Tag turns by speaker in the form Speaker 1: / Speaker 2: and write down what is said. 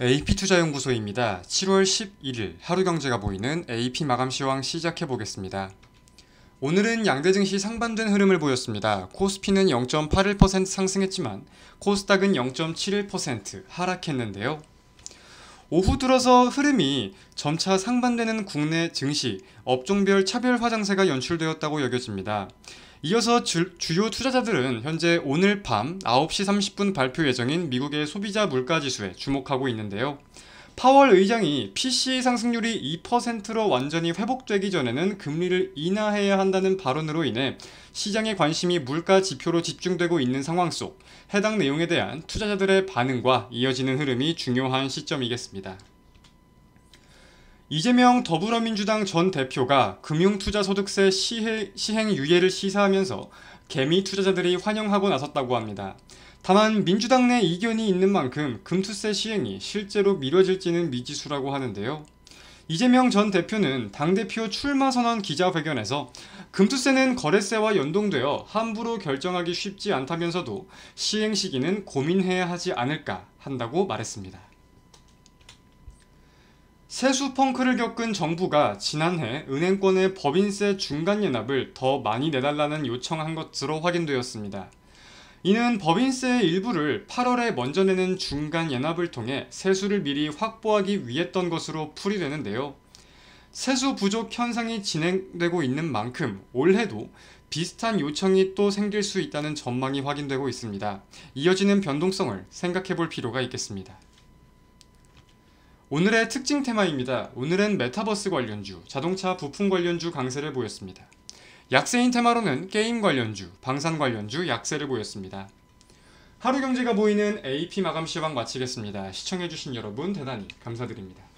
Speaker 1: AP투자연구소입니다. 7월 11일 하루경제가 보이는 AP 마감 시황 시작해 보겠습니다. 오늘은 양대 증시 상반된 흐름을 보였습니다. 코스피는 0.81% 상승했지만 코스닥은 0.71% 하락했는데요. 오후 들어서 흐름이 점차 상반되는 국내 증시 업종별 차별 화장세가 연출되었다고 여겨집니다. 이어서 주, 요 투자자들은 현재 오늘 밤 9시 30분 발표 예정인 미국의 소비자 물가지수에 주목하고 있는데요. 파월 의장이 PCE 상승률이 2%로 완전히 회복되기 전에는 금리를 인하해야 한다는 발언으로 인해 시장의 관심이 물가 지표로 집중되고 있는 상황 속 해당 내용에 대한 투자자들의 반응과 이어지는 흐름이 중요한 시점이겠습니다. 이재명 더불어민주당 전 대표가 금융투자소득세 시행 유예를 시사하면서 개미 투자자들이 환영하고 나섰다고 합니다. 다만 민주당 내 이견이 있는 만큼 금투세 시행이 실제로 미뤄질지는 미지수라고 하는데요. 이재명 전 대표는 당대표 출마 선언 기자회견에서 금투세는 거래세와 연동되어 함부로 결정하기 쉽지 않다면서도 시행 시기는 고민해야 하지 않을까 한다고 말했습니다. 세수 펑크를 겪은 정부가 지난해 은행권의 법인세 중간 연합을더 많이 내달라는 요청한 것으로 확인되었습니다. 이는 법인세의 일부를 8월에 먼저 내는 중간 연합을 통해 세수를 미리 확보하기 위했던 것으로 풀이되는데요. 세수 부족 현상이 진행되고 있는 만큼 올해도 비슷한 요청이 또 생길 수 있다는 전망이 확인되고 있습니다. 이어지는 변동성을 생각해 볼 필요가 있겠습니다. 오늘의 특징 테마입니다. 오늘은 메타버스 관련주, 자동차 부품 관련주 강세를 보였습니다. 약세인 테마로는 게임 관련주, 방산 관련주 약세를 보였습니다. 하루 경제가 보이는 AP 마감 시황 마치겠습니다. 시청해주신 여러분 대단히 감사드립니다.